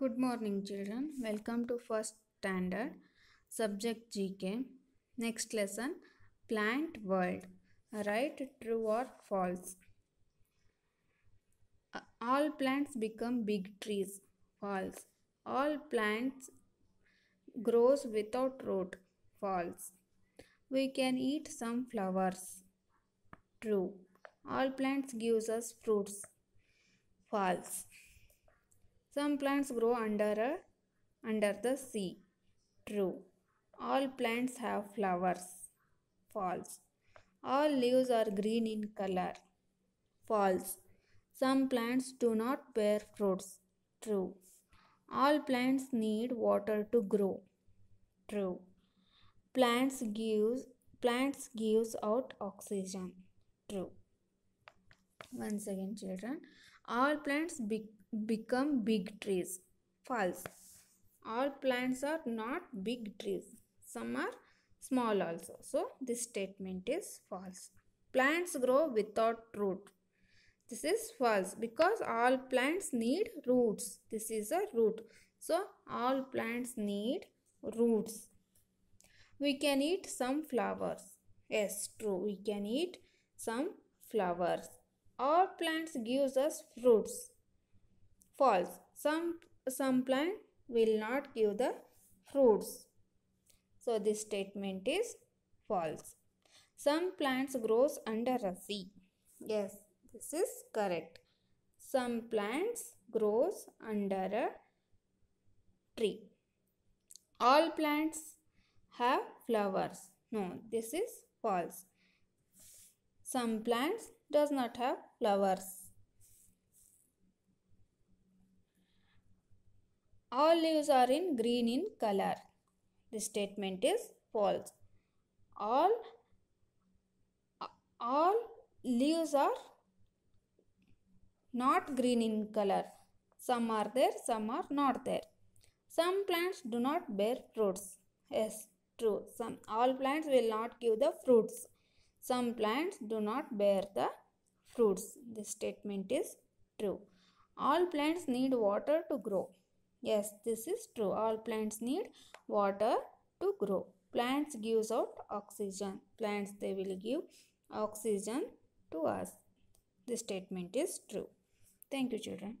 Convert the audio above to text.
Good morning children. Welcome to first standard subject GK. Next lesson plant world. Right true or false. All plants become big trees. False. All plants grows without root. False. We can eat some flowers. True. All plants gives us fruits. False. Some plants grow under, a, under the sea. True. All plants have flowers. False. All leaves are green in color. False. Some plants do not bear fruits. True. All plants need water to grow. True. Plants gives plants gives out oxygen. True once again children all plants be become big trees false all plants are not big trees some are small also so this statement is false plants grow without root this is false because all plants need roots this is a root so all plants need roots we can eat some flowers yes true we can eat some flowers all plants gives us fruits. False. Some, some plant will not give the fruits. So this statement is false. Some plants grows under a sea. Yes, this is correct. Some plants grows under a tree. All plants have flowers. No, this is false. Some plants does not have flowers. All leaves are in green in color. The statement is false. All, all leaves are not green in color. Some are there, some are not there. Some plants do not bear fruits. Yes, true. Some all plants will not give the fruits. Some plants do not bear the fruits. This statement is true. All plants need water to grow. Yes, this is true. All plants need water to grow. Plants gives out oxygen. Plants, they will give oxygen to us. This statement is true. Thank you, children.